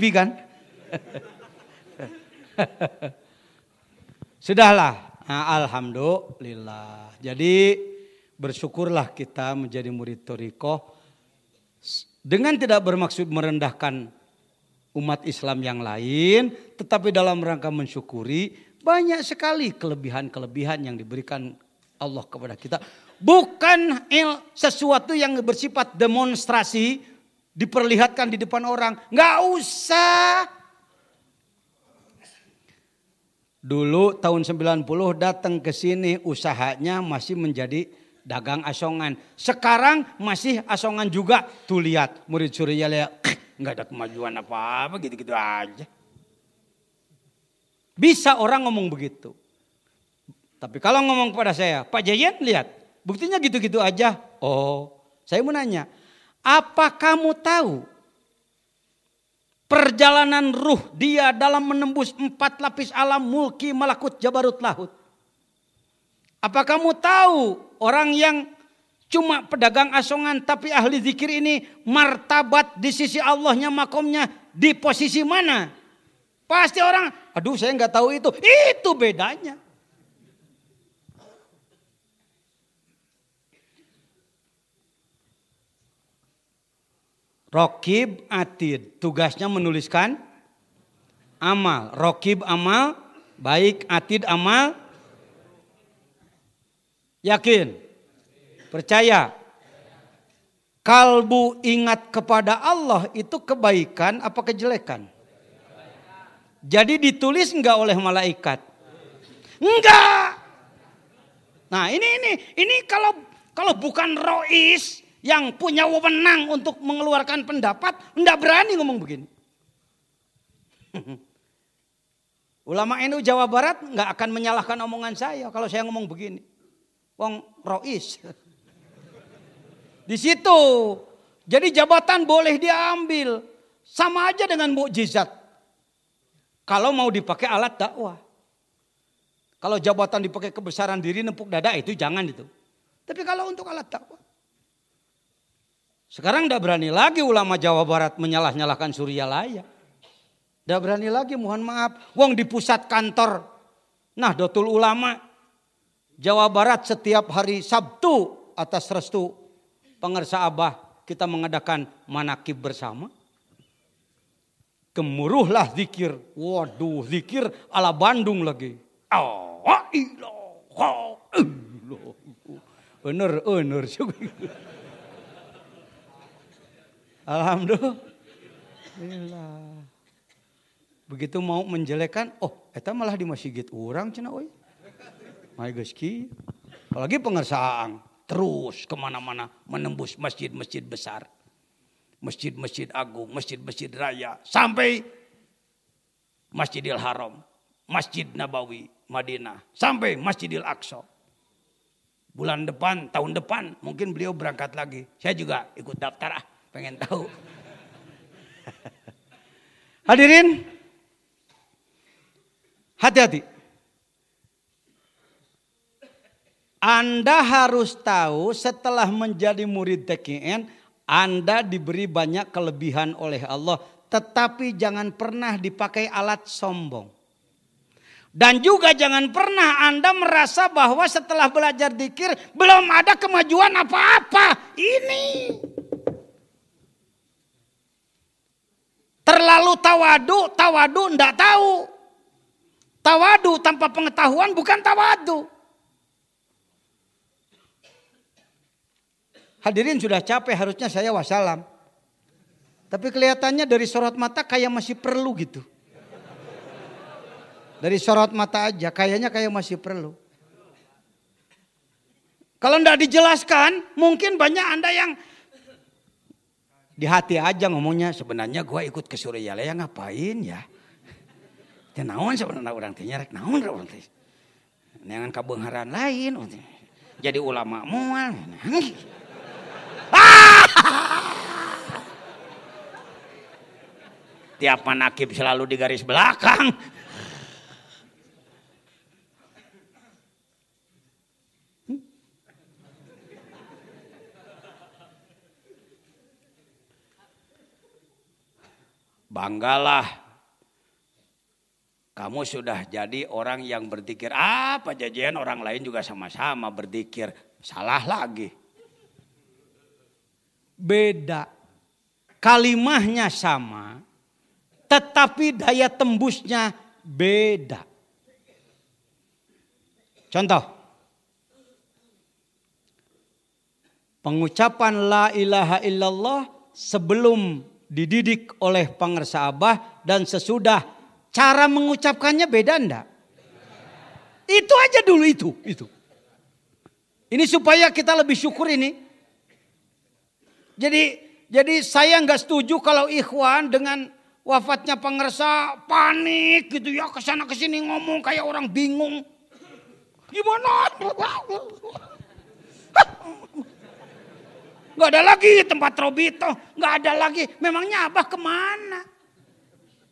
Vegan. Sudahlah. Nah, Alhamdulillah. Jadi bersyukurlah kita menjadi murid Toriko dengan tidak bermaksud merendahkan umat Islam yang lain, tetapi dalam rangka mensyukuri banyak sekali kelebihan-kelebihan yang diberikan Allah kepada kita. Bukan sesuatu yang bersifat demonstrasi, diperlihatkan di depan orang. Nggak usah. Dulu tahun 90 datang ke sini usahanya masih menjadi dagang asongan. Sekarang masih asongan juga. Tuh lihat murid surya lihat nggak ada kemajuan apa-apa gitu-gitu aja. Bisa orang ngomong begitu. Tapi kalau ngomong kepada saya, Pak Jayen lihat, buktinya gitu-gitu aja. Oh, saya mau nanya, apa kamu tahu perjalanan ruh dia dalam menembus empat lapis alam mulki malakut jabarut lahut? Apa kamu tahu orang yang cuma pedagang asongan tapi ahli zikir ini martabat di sisi Allahnya makomnya di posisi mana? Pasti orang, aduh saya nggak tahu itu. Itu bedanya. Rokib atid. Tugasnya menuliskan amal. Rokib amal, baik atid amal. Yakin? Percaya? Kalbu ingat kepada Allah itu kebaikan apa kejelekan? Jadi ditulis enggak oleh malaikat? Enggak. Nah ini ini ini kalau kalau bukan rois yang punya wewenang untuk mengeluarkan pendapat tidak berani ngomong begini. Ulama NU Jawa Barat nggak akan menyalahkan omongan saya kalau saya ngomong begini. Wong Rois. Di situ. Jadi jabatan boleh diambil. Sama aja dengan mukjizat. Kalau mau dipakai alat dakwah. Kalau jabatan dipakai kebesaran diri nempuk dada itu jangan itu. Tapi kalau untuk alat dakwah. Sekarang tidak berani lagi ulama Jawa Barat menyalah-nyalahkan Surya layak. Tidak berani lagi mohon maaf. Wong di pusat kantor. Nah dotul ulama. Jawa Barat setiap hari Sabtu atas restu pengersa Abah kita mengadakan manakib bersama. Gemuruhlah zikir. Waduh zikir ala Bandung lagi. Oh, Benar, Bener, bener. Alhamdulillah. Begitu mau menjelekan, oh eta malah di masjid orang cina oi. Mai geski. Apalagi pengersaan terus kemana-mana menembus masjid-masjid besar. Masjid-masjid agung, masjid-masjid raya. Sampai Masjidil Haram, Masjid Nabawi, Madinah. Sampai Masjidil Aqsa bulan depan, tahun depan mungkin beliau berangkat lagi. Saya juga ikut daftar ah pengen tahu. Hadirin, hati-hati. Anda harus tahu setelah menjadi murid TKN, Anda diberi banyak kelebihan oleh Allah. Tetapi jangan pernah dipakai alat sombong. Dan juga jangan pernah Anda merasa bahwa setelah belajar dikir belum ada kemajuan apa-apa. Ini. Terlalu tawadu, tawadu ndak tahu. Tawadu tanpa pengetahuan bukan tawadu. Hadirin sudah capek harusnya saya wasalam. Tapi kelihatannya dari sorot mata kayak masih perlu gitu. Dari sorot mata aja kayaknya kayak masih perlu. Kalau ndak dijelaskan mungkin banyak Anda yang di hati aja ngomongnya sebenarnya gue ikut ke Suryalaya ya ngapain ya. Teh ya naon sebenarnya orang teh nyerek naon orang teh. Neangan kabeungaran lain Jadi ulama mual. Tiap manakib selalu di garis belakang. banggalah. Kamu sudah jadi orang yang berpikir Apa jajian orang lain juga sama-sama berpikir Salah lagi. Beda. Kalimahnya sama. Tetapi daya tembusnya beda. Contoh. Pengucapan la ilaha illallah sebelum dididik oleh pangersa abah dan sesudah cara mengucapkannya beda ndak? Itu aja dulu itu, itu. Ini supaya kita lebih syukur ini. Jadi jadi saya nggak setuju kalau Ikhwan dengan wafatnya pangersa panik gitu ya ke sana ke sini ngomong kayak orang bingung. Gimana? Gak ada lagi tempat Robito. Gak ada lagi. Memangnya abah kemana?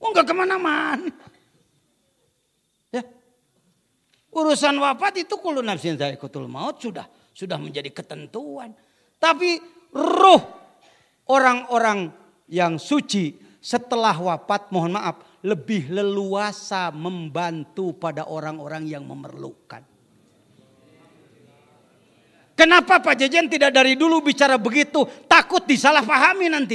Oh gak kemana-mana. Ya. Urusan wafat itu kulu nafsin zaikutul maut sudah. Sudah menjadi ketentuan. Tapi ruh orang-orang yang suci setelah wafat mohon maaf lebih leluasa membantu pada orang-orang yang memerlukan. Kenapa Pak Jejen tidak dari dulu bicara begitu? Takut disalahpahami nanti.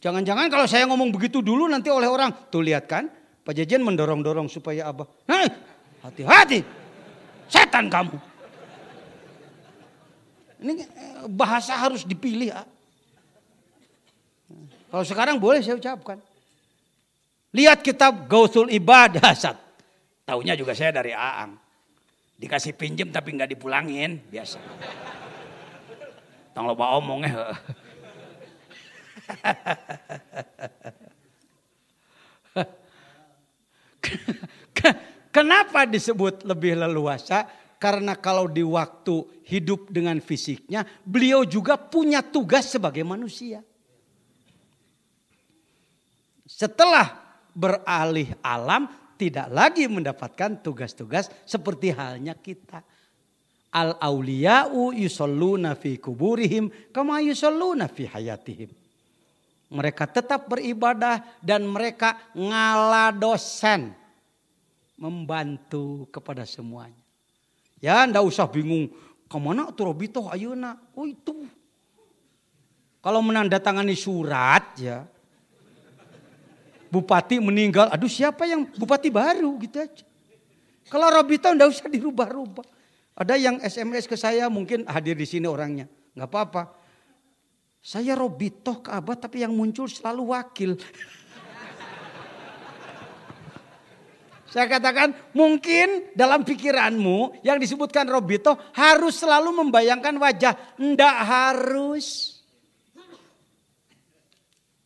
Jangan-jangan kalau saya ngomong begitu dulu nanti oleh orang. Tuh lihat kan, Pak Jejen mendorong-dorong supaya Abah. hati-hati. Setan kamu. Ini eh, bahasa harus dipilih. Ah. Kalau sekarang boleh saya ucapkan. Lihat kitab Gausul Ibadah. Taunya juga saya dari Aang. Dikasih pinjem tapi nggak dipulangin, biasa. Tang loba omongnya. Eh. Kenapa disebut lebih leluasa? Karena kalau di waktu hidup dengan fisiknya, beliau juga punya tugas sebagai manusia. Setelah beralih alam, tidak lagi mendapatkan tugas-tugas seperti halnya kita. Al auliya'u yusalluna fi kuburihim kama yusalluna fi hayatihim. Mereka tetap beribadah dan mereka dosen membantu kepada semuanya. Ya, ndak usah bingung kemana tuh Robito ayuna. Oh itu. Kalau menandatangani surat ya, bupati meninggal, aduh siapa yang bupati baru gitu aja. Kalau Robita enggak usah dirubah-rubah. Ada yang SMS ke saya mungkin hadir di sini orangnya. Enggak apa-apa. Saya Robito ke abad tapi yang muncul selalu wakil. Saya katakan mungkin dalam pikiranmu yang disebutkan Robito harus selalu membayangkan wajah. Ndak harus.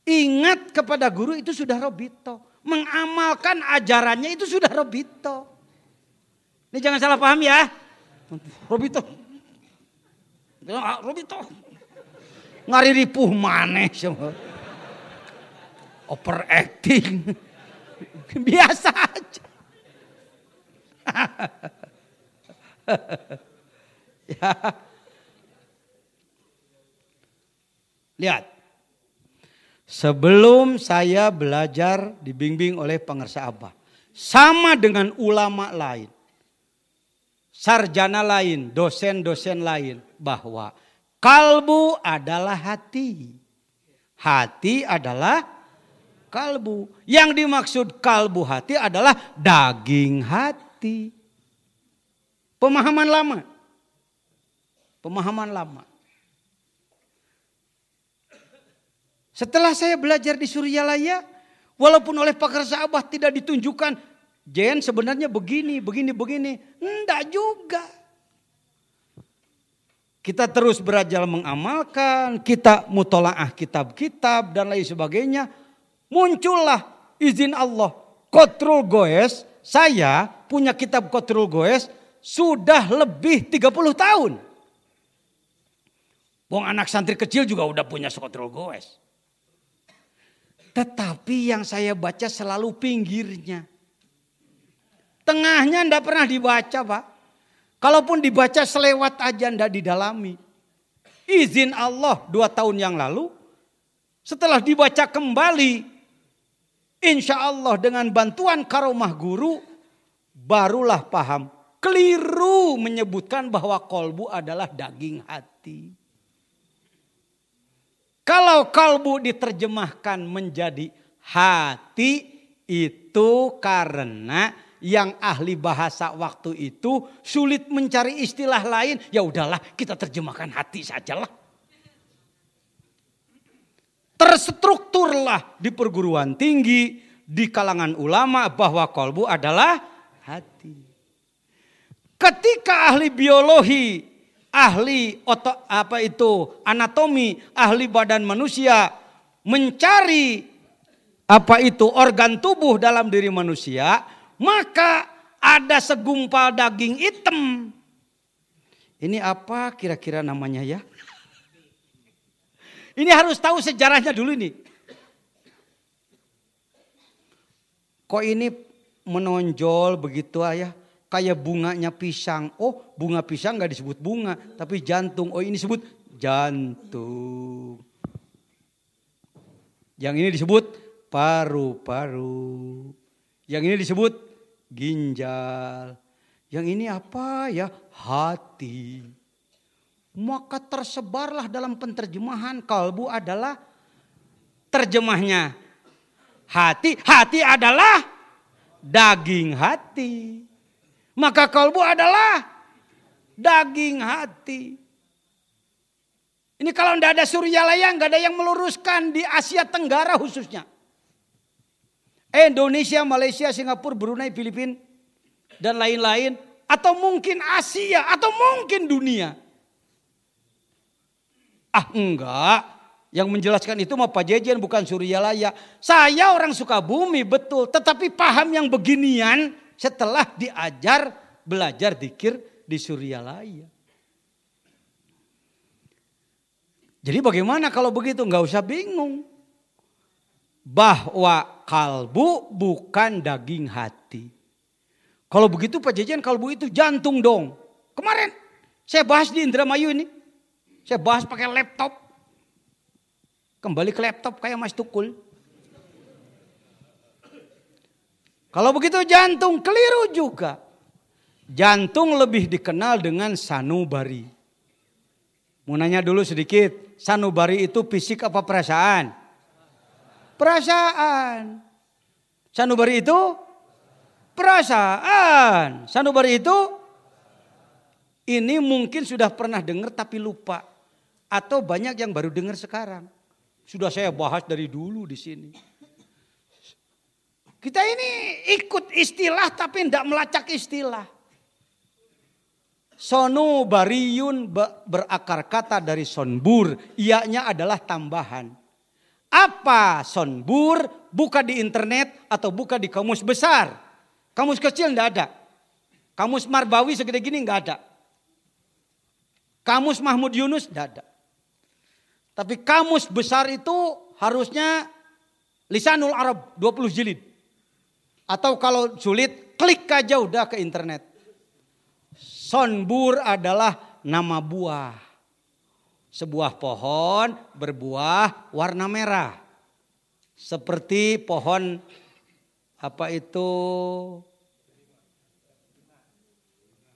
Ingat kepada guru itu sudah robito. Mengamalkan ajarannya itu sudah robito. Ini jangan salah paham ya. Robito. Robito. Ngari ripuh maneh. Overacting. Biasa aja. ya. Lihat. Sebelum saya belajar dibimbing oleh pengersa Abah. Sama dengan ulama lain. Sarjana lain, dosen-dosen lain. Bahwa kalbu adalah hati. Hati adalah kalbu. Yang dimaksud kalbu hati adalah daging hati. Pemahaman lama. Pemahaman lama. Setelah saya belajar di Suryalaya, walaupun oleh pakar sahabat tidak ditunjukkan, Jen sebenarnya begini, begini, begini. Enggak juga. Kita terus belajar mengamalkan, kita mutolaah kitab-kitab dan lain sebagainya. Muncullah izin Allah. Kotrul Goes, saya punya kitab Kotrul Goes sudah lebih 30 tahun. Bong anak santri kecil juga udah punya Kotrul Goes. Tetapi yang saya baca selalu pinggirnya. Tengahnya ndak pernah dibaca Pak. Kalaupun dibaca selewat aja ndak didalami. Izin Allah dua tahun yang lalu. Setelah dibaca kembali. Insya Allah dengan bantuan karomah guru. Barulah paham. Keliru menyebutkan bahwa kolbu adalah daging hati. Kalau kalbu diterjemahkan menjadi hati itu karena yang ahli bahasa waktu itu sulit mencari istilah lain, ya udahlah kita terjemahkan hati sajalah. Terstrukturlah di perguruan tinggi, di kalangan ulama bahwa kalbu adalah hati. Ketika ahli biologi ahli otak apa itu anatomi, ahli badan manusia mencari apa itu organ tubuh dalam diri manusia, maka ada segumpal daging hitam. Ini apa kira-kira namanya ya? Ini harus tahu sejarahnya dulu ini. Kok ini menonjol begitu ayah? kayak bunganya pisang. Oh, bunga pisang nggak disebut bunga, tapi jantung. Oh, ini disebut jantung. Yang ini disebut paru-paru. Yang ini disebut ginjal. Yang ini apa ya? Hati. Maka tersebarlah dalam penterjemahan kalbu adalah terjemahnya hati. Hati adalah daging hati. Maka kalbu adalah daging hati. Ini kalau tidak ada surya layang, nggak ada yang meluruskan di Asia Tenggara khususnya. Eh, Indonesia, Malaysia, Singapura, Brunei, Filipina, dan lain-lain. Atau mungkin Asia, atau mungkin dunia. Ah enggak, yang menjelaskan itu mah Pak Jejen bukan Surya Laya. Saya orang Sukabumi betul, tetapi paham yang beginian setelah diajar belajar dikir di Suryalaya. Jadi bagaimana kalau begitu? Nggak usah bingung. Bahwa kalbu bukan daging hati. Kalau begitu Pak Jajan kalbu itu jantung dong. Kemarin saya bahas di Indramayu ini. Saya bahas pakai laptop. Kembali ke laptop kayak Mas Tukul. Kalau begitu jantung keliru juga. Jantung lebih dikenal dengan sanubari. Mau nanya dulu sedikit, sanubari itu fisik apa perasaan? Perasaan. Sanubari itu perasaan. Sanubari itu ini mungkin sudah pernah dengar tapi lupa atau banyak yang baru dengar sekarang. Sudah saya bahas dari dulu di sini. Kita ini ikut istilah tapi tidak melacak istilah. Sonu bariyun berakar kata dari sonbur. Ianya adalah tambahan. Apa sonbur? Buka di internet atau buka di kamus besar. Kamus kecil tidak ada. Kamus Marbawi segede gini nggak ada. Kamus Mahmud Yunus tidak ada. Tapi kamus besar itu harusnya Lisanul Arab 20 jilid. Atau kalau sulit, klik aja udah ke internet. Sonbur adalah nama buah. Sebuah pohon berbuah warna merah. Seperti pohon apa itu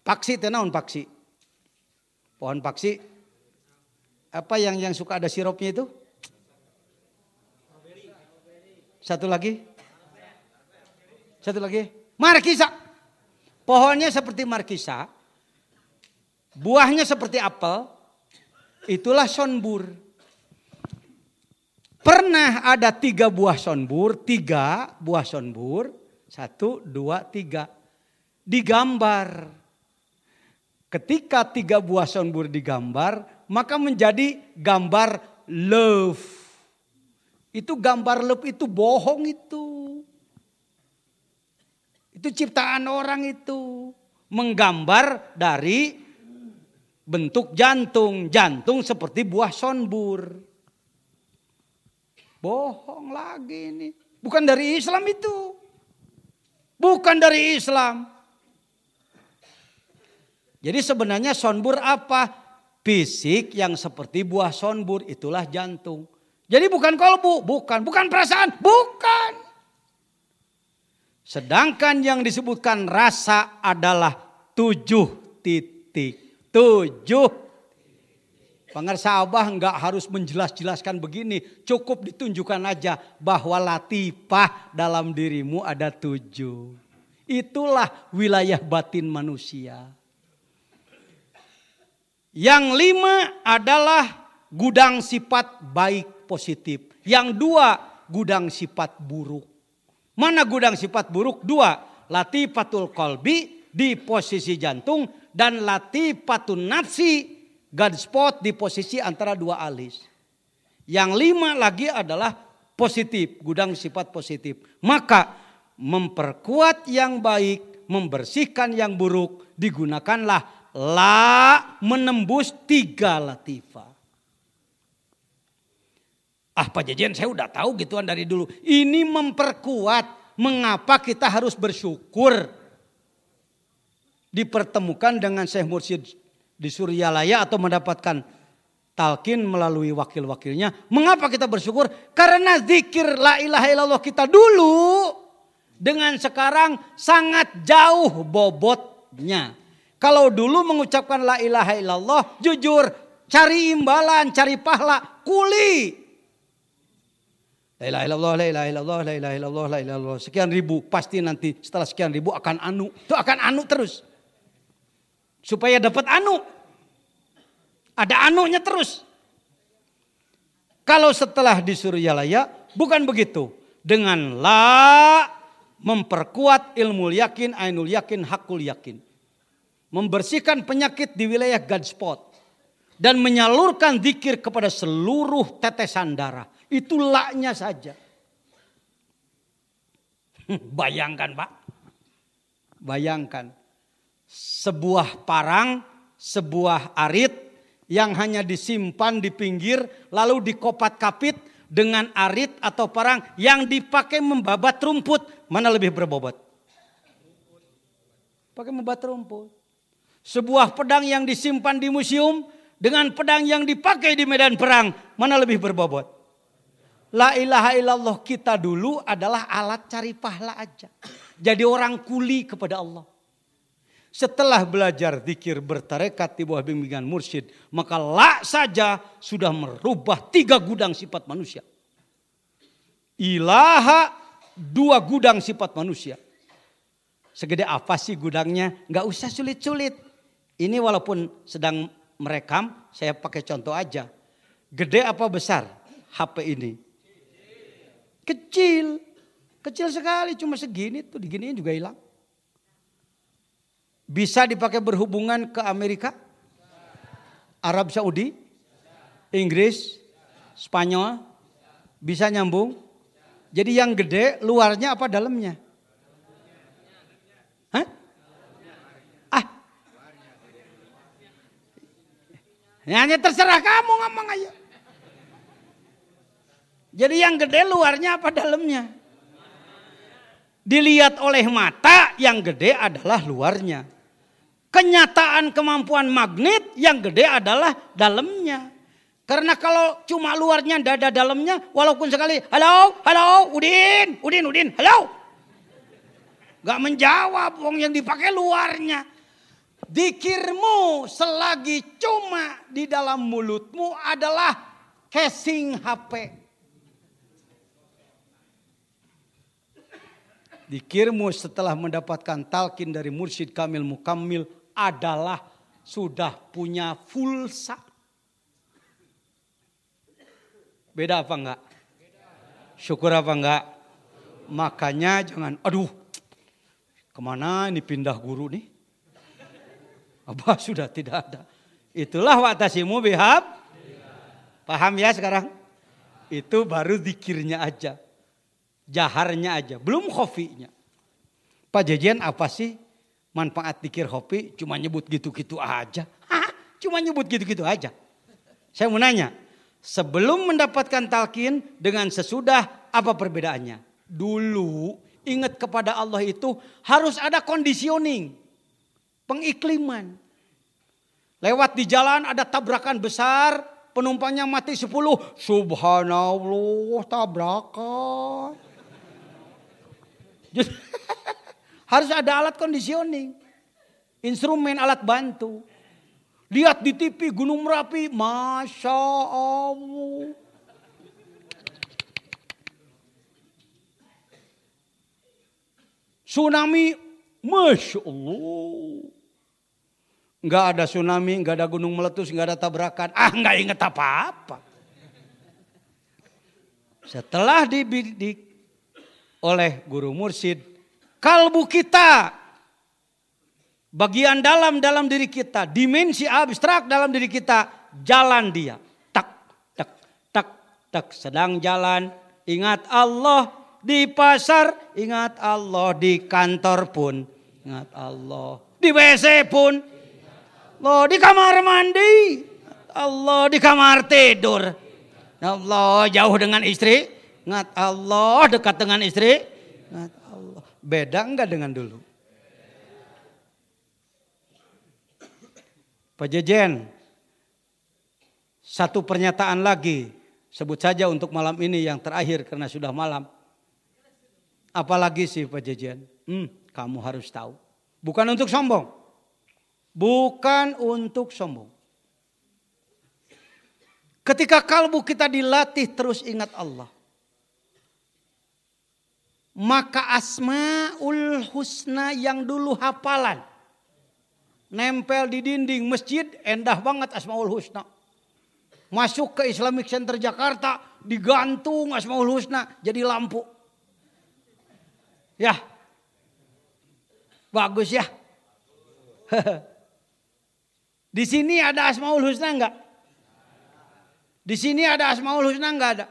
paksi tenaun paksi. Pohon paksi apa yang yang suka ada sirupnya itu? Satu lagi? Satu lagi, markisa. Pohonnya seperti markisa, buahnya seperti apel, itulah sonbur. Pernah ada tiga buah sonbur, tiga buah sonbur, satu, dua, tiga. Digambar. Ketika tiga buah sonbur digambar, maka menjadi gambar love. Itu gambar love itu bohong itu. Itu ciptaan orang itu. Menggambar dari bentuk jantung. Jantung seperti buah sonbur. Bohong lagi ini. Bukan dari Islam itu. Bukan dari Islam. Jadi sebenarnya sonbur apa? Fisik yang seperti buah sonbur itulah jantung. Jadi bukan kolbu, bukan, bukan perasaan, bukan. Sedangkan yang disebutkan rasa adalah tujuh titik. Tujuh. Pengersa Abah nggak harus menjelas-jelaskan begini. Cukup ditunjukkan aja bahwa latifah dalam dirimu ada tujuh. Itulah wilayah batin manusia. Yang lima adalah gudang sifat baik positif. Yang dua gudang sifat buruk. Mana gudang sifat buruk? Dua, latifatul kolbi di posisi jantung dan latifatun nafsi spot di posisi antara dua alis. Yang lima lagi adalah positif, gudang sifat positif. Maka memperkuat yang baik, membersihkan yang buruk, digunakanlah la menembus tiga latifah. Ah Pak Jejen saya udah tahu gituan dari dulu. Ini memperkuat mengapa kita harus bersyukur dipertemukan dengan Syekh Mursyid di Suryalaya atau mendapatkan talkin melalui wakil-wakilnya. Mengapa kita bersyukur? Karena zikir la ilaha illallah kita dulu dengan sekarang sangat jauh bobotnya. Kalau dulu mengucapkan la ilaha illallah jujur cari imbalan, cari pahala, kuli. La ilaha illallah, la ilaha illallah, la illallah, la illallah. Sekian ribu, pasti nanti setelah sekian ribu akan anu. Itu akan anu terus. Supaya dapat anu. Ada anunya terus. Kalau setelah di Suryalaya, bukan begitu. Dengan la memperkuat ilmu yakin, ainul yakin, hakul yakin. Membersihkan penyakit di wilayah Godspot. Dan menyalurkan zikir kepada seluruh tetesan darah itu laknya saja. Bayangkan Pak. Bayangkan. Sebuah parang, sebuah arit yang hanya disimpan di pinggir lalu dikopat kapit dengan arit atau parang yang dipakai membabat rumput. Mana lebih berbobot? Pakai membabat rumput. Sebuah pedang yang disimpan di museum dengan pedang yang dipakai di medan perang. Mana lebih berbobot? La ilaha illallah kita dulu adalah alat cari pahala aja. Jadi orang kuli kepada Allah. Setelah belajar zikir bertarekat di bawah bimbingan mursyid, maka la saja sudah merubah tiga gudang sifat manusia. Ilaha dua gudang sifat manusia. Segede apa sih gudangnya? Gak usah sulit-sulit. Ini walaupun sedang merekam, saya pakai contoh aja. Gede apa besar HP ini? Kecil. Kecil sekali cuma segini tuh diginiin juga hilang. Bisa dipakai berhubungan ke Amerika? Arab Saudi? Inggris? Spanyol? Bisa nyambung? Jadi yang gede luarnya apa dalamnya? Hah? Ah. Ya, hanya terserah kamu ngomong aja. Jadi yang gede luarnya apa dalamnya? Dilihat oleh mata yang gede adalah luarnya. Kenyataan kemampuan magnet yang gede adalah dalamnya. Karena kalau cuma luarnya dada dalamnya walaupun sekali halo halo Udin Udin Udin halo Gak menjawab wong yang dipakai luarnya. Dikirmu selagi cuma di dalam mulutmu adalah casing HP. Dikirmu setelah mendapatkan talkin dari mursyid Kamil Mukamil adalah sudah punya fulsa. Beda apa enggak? Syukur apa enggak? Makanya jangan, aduh kemana ini pindah guru nih? Apa sudah tidak ada. Itulah watasimu bihab. Paham ya sekarang? Itu baru dikirnya aja jaharnya aja, belum khofinya. Pak Jajian apa sih manfaat dikir khofi? Cuma nyebut gitu-gitu aja. Hah? Cuma nyebut gitu-gitu aja. Saya mau nanya, sebelum mendapatkan talkin dengan sesudah apa perbedaannya? Dulu ingat kepada Allah itu harus ada conditioning, pengikliman. Lewat di jalan ada tabrakan besar, penumpangnya mati sepuluh Subhanallah tabrakan. Harus ada alat conditioning. Instrumen alat bantu. Lihat di TV Gunung Merapi. Masya Allah. Tsunami. Masya Allah. Enggak ada tsunami, enggak ada gunung meletus, enggak ada tabrakan. Ah enggak inget apa-apa. Setelah di, di, oleh guru mursyid. Kalbu kita, bagian dalam dalam diri kita, dimensi abstrak dalam diri kita, jalan dia. Tak, tak, tak, tak, sedang jalan. Ingat Allah di pasar, ingat Allah di kantor pun, ingat Allah di WC pun, Allah di kamar mandi, Allah di kamar tidur. Ya Allah jauh dengan istri, Ingat Allah dekat dengan istri. Ingat Allah. Beda enggak dengan dulu? Pak Jejen, satu pernyataan lagi. Sebut saja untuk malam ini yang terakhir karena sudah malam. Apalagi sih Pak Jejen? Hmm, kamu harus tahu. Bukan untuk sombong. Bukan untuk sombong. Ketika kalbu kita dilatih terus ingat Allah. Maka asmaul husna yang dulu hafalan. Nempel di dinding masjid, endah banget asmaul husna. Masuk ke Islamic Center Jakarta, digantung asmaul husna jadi lampu. Ya. Bagus ya. di sini ada asmaul husna enggak? Di sini ada asmaul husna enggak ada?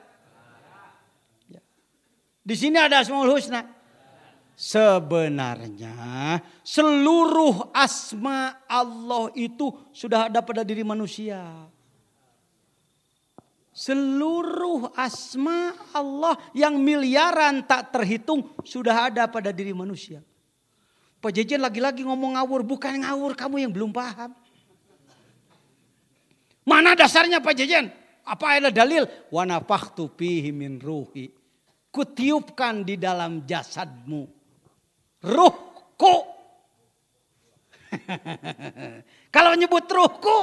Di sini ada Asmaul Husna. Sebenarnya seluruh asma Allah itu sudah ada pada diri manusia. Seluruh asma Allah yang miliaran tak terhitung sudah ada pada diri manusia. Pak Jejen lagi-lagi ngomong ngawur, bukan ngawur kamu yang belum paham. Mana dasarnya Pak Jejen? Apa ada dalil? Wa nafaktu fihi min ruhi kutiupkan di dalam jasadmu. Ruhku. Kalau nyebut ruhku,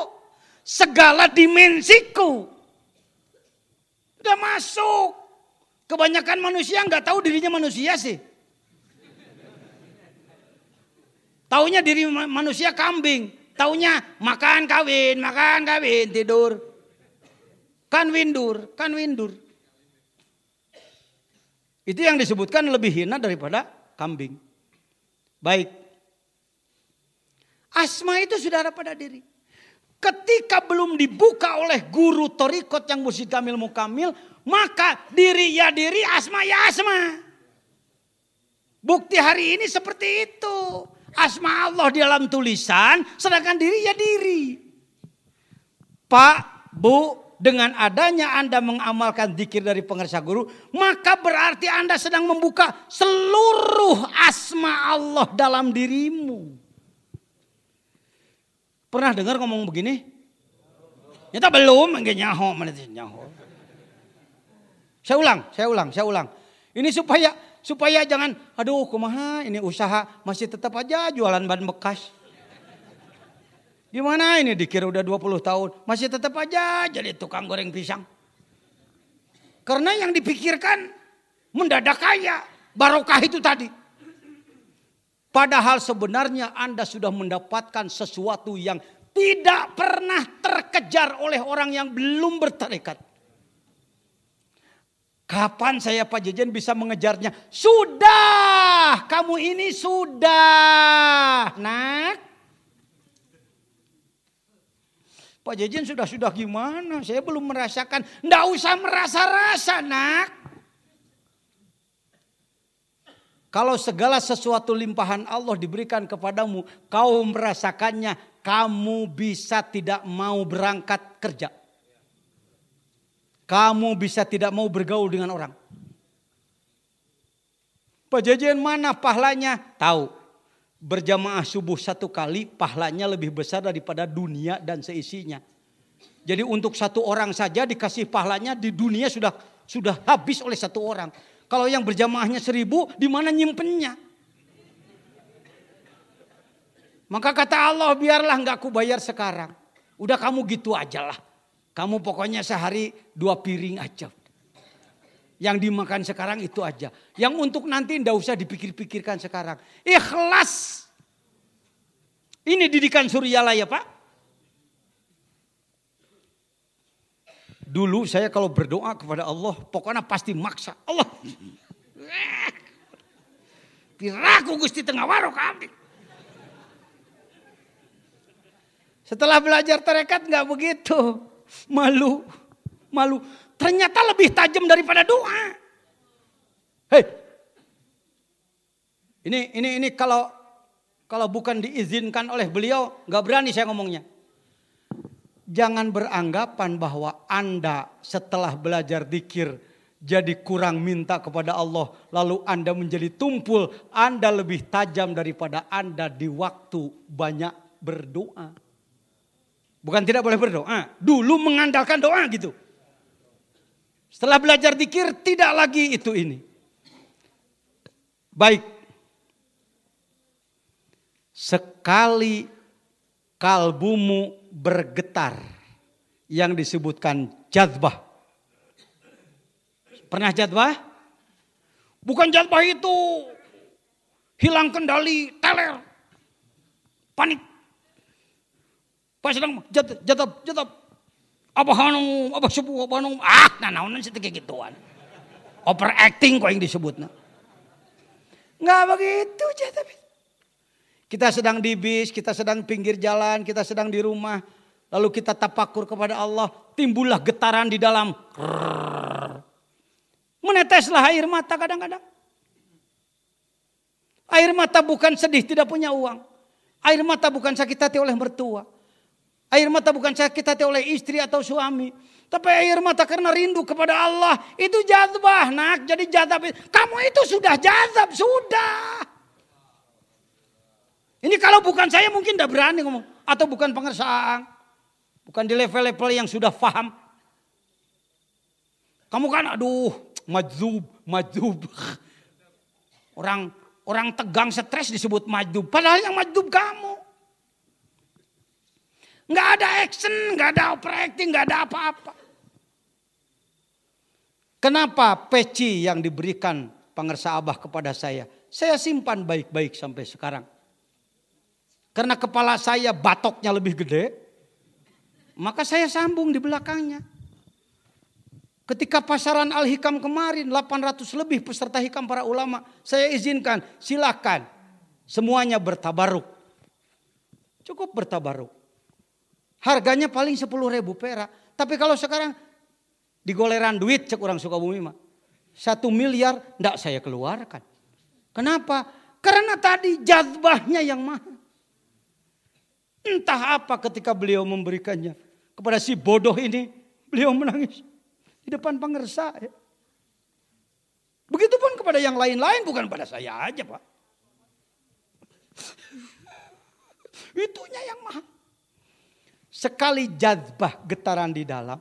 segala dimensiku. Udah masuk. Kebanyakan manusia nggak tahu dirinya manusia sih. Taunya diri manusia kambing. Taunya makan kawin, makan kawin, tidur. Kan windur, kan windur. Itu yang disebutkan lebih hina daripada kambing. Baik. Asma itu saudara pada diri. Ketika belum dibuka oleh guru torikot yang musid kamil mukamil, maka diri ya diri, asma ya asma. Bukti hari ini seperti itu. Asma Allah di dalam tulisan, sedangkan diri ya diri. Pak, Bu, dengan adanya Anda mengamalkan zikir dari pengersa guru, maka berarti Anda sedang membuka seluruh asma Allah dalam dirimu. Pernah dengar ngomong begini? Nyata belum, enggak nyaho, nyaho. Saya ulang, saya ulang, saya ulang. Ini supaya supaya jangan aduh kumaha ini usaha masih tetap aja jualan ban bekas. Gimana ini dikira udah 20 tahun masih tetap aja jadi tukang goreng pisang. Karena yang dipikirkan mendadak kaya, barokah itu tadi. Padahal sebenarnya Anda sudah mendapatkan sesuatu yang tidak pernah terkejar oleh orang yang belum bertelekat. Kapan saya Pak Jejen bisa mengejarnya? Sudah, kamu ini sudah. Nak, Pak Jejen sudah-sudah gimana? Saya belum merasakan. Nggak usah merasa-rasa nak. Kalau segala sesuatu limpahan Allah diberikan kepadamu, kau merasakannya, kamu bisa tidak mau berangkat kerja. Kamu bisa tidak mau bergaul dengan orang. Pak mana pahalanya? Tahu berjamaah subuh satu kali pahalanya lebih besar daripada dunia dan seisinya. Jadi untuk satu orang saja dikasih pahalanya di dunia sudah sudah habis oleh satu orang. Kalau yang berjamaahnya seribu, di mana nyimpennya? Maka kata Allah biarlah nggak aku bayar sekarang. Udah kamu gitu aja lah. Kamu pokoknya sehari dua piring aja. Yang dimakan sekarang itu aja. Yang untuk nanti tidak usah dipikir-pikirkan sekarang. Ikhlas. Ini didikan surya lah ya Pak. Dulu saya kalau berdoa kepada Allah, pokoknya pasti maksa. Allah. Piraku Gusti tengah waro kami. Setelah belajar terekat nggak begitu. Malu malu. Ternyata lebih tajam daripada doa. Hei. Ini ini ini kalau kalau bukan diizinkan oleh beliau, nggak berani saya ngomongnya. Jangan beranggapan bahwa Anda setelah belajar dikir jadi kurang minta kepada Allah. Lalu Anda menjadi tumpul. Anda lebih tajam daripada Anda di waktu banyak berdoa. Bukan tidak boleh berdoa. Dulu mengandalkan doa gitu. Setelah belajar dikir tidak lagi itu ini. Baik. Sekali kalbumu bergetar yang disebutkan jadbah. Pernah jadbah? Bukan jadbah itu hilang kendali, teler, panik. Pas sedang jadab, jadab, jadab apa hanum, apa sepuh, apa hanum. Ah, nah naonan sih kayak gituan. Overacting kok yang disebutnya. Nggak begitu aja tapi. Kita sedang di bis, kita sedang pinggir jalan, kita sedang di rumah. Lalu kita tapakur kepada Allah. Timbullah getaran di dalam. Meneteslah air mata kadang-kadang. Air mata bukan sedih tidak punya uang. Air mata bukan sakit hati oleh mertua. Air mata bukan sakit hati oleh istri atau suami. Tapi air mata karena rindu kepada Allah. Itu jazbah nak. Jadi jazab. Kamu itu sudah jazab. Sudah. Ini kalau bukan saya mungkin tidak berani ngomong. Atau bukan pengersaan. Bukan di level-level yang sudah paham. Kamu kan aduh. majub, majub. Orang orang tegang stres disebut majub. Padahal yang majub kamu. Nggak ada action, nggak ada operating, nggak ada apa-apa. Kenapa peci yang diberikan pengersa Abah kepada saya, saya simpan baik-baik sampai sekarang. Karena kepala saya batoknya lebih gede, maka saya sambung di belakangnya. Ketika pasaran Al-Hikam kemarin 800 lebih peserta hikam para ulama, saya izinkan, silakan semuanya bertabaruk. Cukup bertabaruk. Harganya paling 10 ribu perak. Tapi kalau sekarang digoleran duit cek orang Sukabumi mah. Satu miliar ndak saya keluarkan. Kenapa? Karena tadi jazbahnya yang mahal. Entah apa ketika beliau memberikannya kepada si bodoh ini. Beliau menangis di depan pengersa. Ya. Begitupun kepada yang lain-lain bukan pada saya aja Pak. Itunya yang mahal sekali jazbah getaran di dalam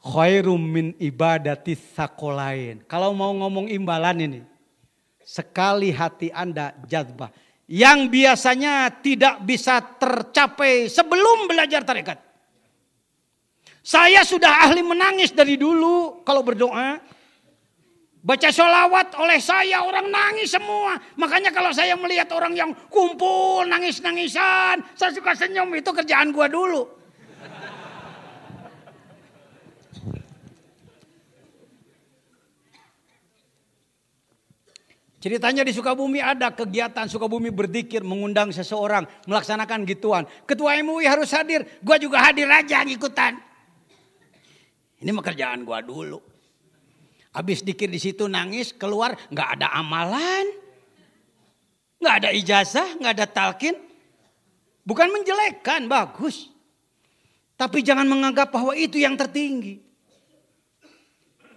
khairum min ibadati sakolain. Kalau mau ngomong imbalan ini, sekali hati Anda jazbah yang biasanya tidak bisa tercapai sebelum belajar tarekat. Saya sudah ahli menangis dari dulu kalau berdoa, Baca sholawat oleh saya orang nangis semua. Makanya kalau saya melihat orang yang kumpul nangis-nangisan. Saya suka senyum itu kerjaan gua dulu. Ceritanya di Sukabumi ada kegiatan Sukabumi berdikir mengundang seseorang melaksanakan gituan. Ketua MUI harus hadir, gua juga hadir aja ngikutan. Ini mah kerjaan gua dulu. Habis dikir di situ nangis, keluar nggak ada amalan. nggak ada ijazah, nggak ada talkin. Bukan menjelekkan, bagus. Tapi jangan menganggap bahwa itu yang tertinggi.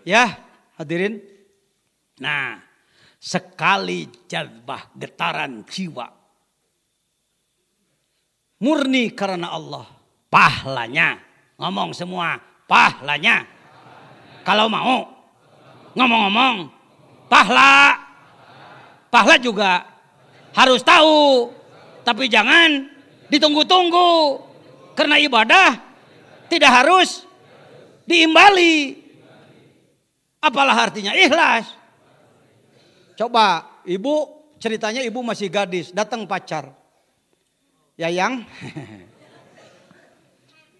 Ya, hadirin. Nah, sekali jazbah getaran jiwa. Murni karena Allah. Pahlanya. Ngomong semua, pahlanya. pahlanya. Kalau mau. Ngomong-ngomong, pahla, Pahala juga harus tahu. Tapi jangan ditunggu-tunggu. Karena ibadah tidak harus diimbali. Apalah artinya ikhlas. Coba ibu ceritanya ibu masih gadis, datang pacar. Yayang,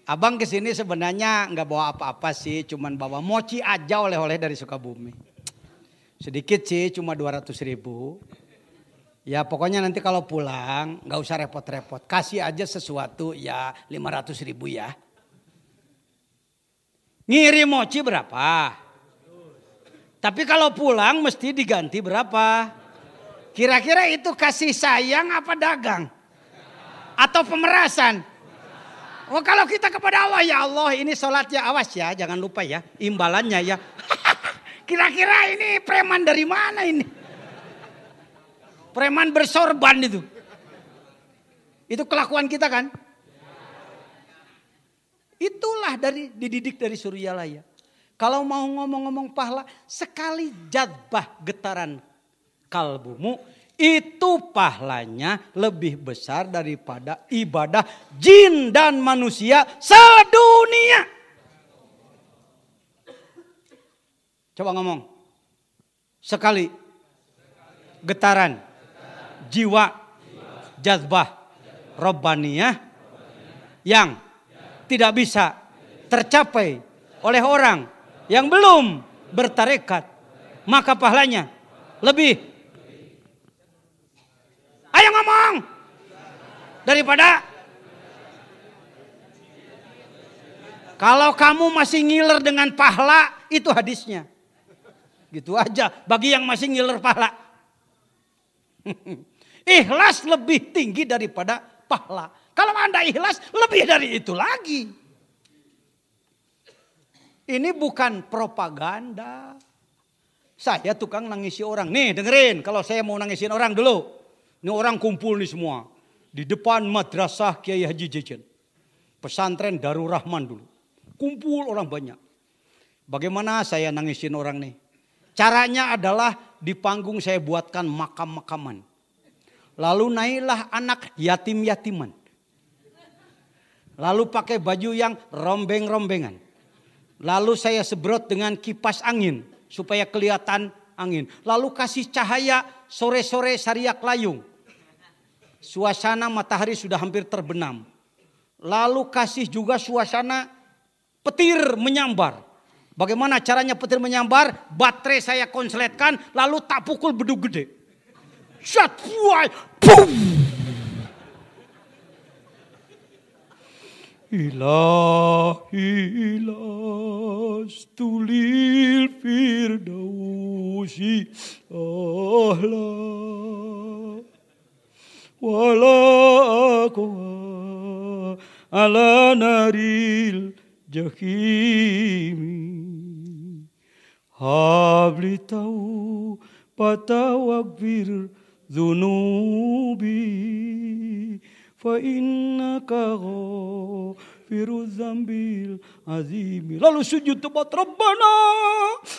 Abang kesini sebenarnya nggak bawa apa-apa sih, cuman bawa mochi aja oleh-oleh dari Sukabumi. Sedikit sih, cuma 200 ribu. Ya pokoknya nanti kalau pulang nggak usah repot-repot, kasih aja sesuatu ya 500 ribu ya. Ngirim mochi berapa? Tapi kalau pulang mesti diganti berapa? Kira-kira itu kasih sayang apa dagang? Atau pemerasan? Oh kalau kita kepada Allah ya Allah ini sholat ya awas ya jangan lupa ya imbalannya ya. Kira-kira ini preman dari mana ini? Preman bersorban itu. Itu kelakuan kita kan? Itulah dari dididik dari Suryalaya. Kalau mau ngomong-ngomong pahala, sekali jadbah getaran kalbumu itu pahalanya lebih besar daripada ibadah jin dan manusia sedunia. Coba ngomong. Sekali. Getaran. Jiwa. Jazbah. Robbaniyah. Yang tidak bisa tercapai oleh orang yang belum bertarekat. Maka pahalanya lebih ngomong daripada kalau kamu masih ngiler dengan pahala itu hadisnya. Gitu aja bagi yang masih ngiler pahala. ikhlas lebih tinggi daripada pahala. Kalau Anda ikhlas lebih dari itu lagi. Ini bukan propaganda. Saya tukang nangisi orang. Nih dengerin kalau saya mau nangisin orang dulu. Ini orang kumpul nih semua. Di depan madrasah Kiai Haji Jejen. Pesantren Darul Rahman dulu. Kumpul orang banyak. Bagaimana saya nangisin orang nih? Caranya adalah di panggung saya buatkan makam-makaman. Lalu naiklah anak yatim-yatiman. Lalu pakai baju yang rombeng-rombengan. Lalu saya sebrot dengan kipas angin supaya kelihatan angin. Lalu kasih cahaya sore-sore sariak layung. Suasana matahari sudah hampir terbenam. Lalu kasih juga suasana petir menyambar. Bagaimana caranya petir menyambar? Baterai saya konsletkan, lalu tak pukul bedug gede. Shut buai, boom. Ilahi firdausi Allah. wala ako ala naril jahimi hablitau patawagbir dhunubi fa innaka zambil azimi. Lalu sujud tepat Rabbana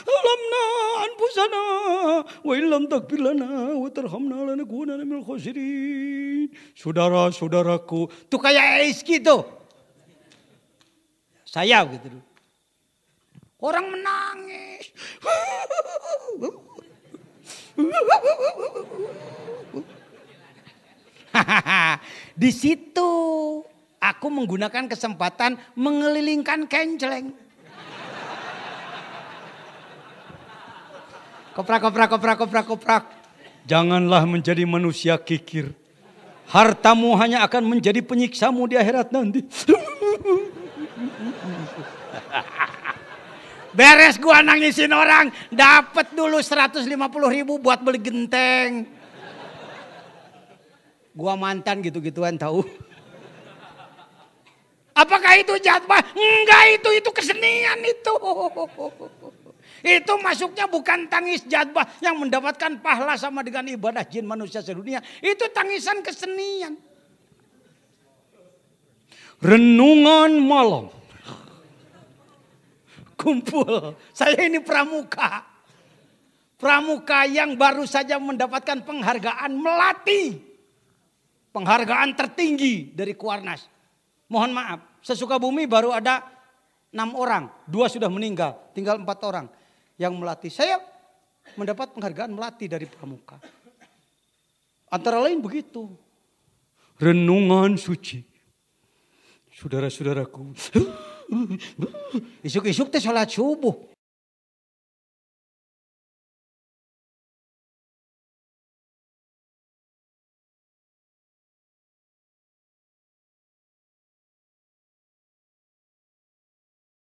alamna anfusana wa illam takbir lana wa tarhamna lanakunana minal khasirin. Saudara-saudaraku, tuh kayak Eski tuh. Saya gitu. Orang menangis. Di situ Aku menggunakan kesempatan mengelilingkan kenceleng. Koprak, koprak, koprak, koprak, koprak. Janganlah menjadi manusia kikir. Hartamu hanya akan menjadi penyiksamu di akhirat nanti. Beres gua nangisin orang. Dapat dulu 150 ribu buat beli genteng. Gua mantan gitu-gituan tahu. Apakah itu jatah? Enggak itu, itu kesenian itu. Itu masuknya bukan tangis jadbah yang mendapatkan pahala sama dengan ibadah jin manusia sedunia. Itu tangisan kesenian. Renungan malam. Kumpul. Saya ini pramuka. Pramuka yang baru saja mendapatkan penghargaan melati. Penghargaan tertinggi dari Kuarnas. Mohon maaf. Sesuka bumi baru ada enam orang. Dua sudah meninggal, tinggal empat orang yang melatih. Saya mendapat penghargaan melatih dari pramuka. Antara lain begitu. Renungan suci. Saudara-saudaraku. Isuk-isuk teh sholat subuh.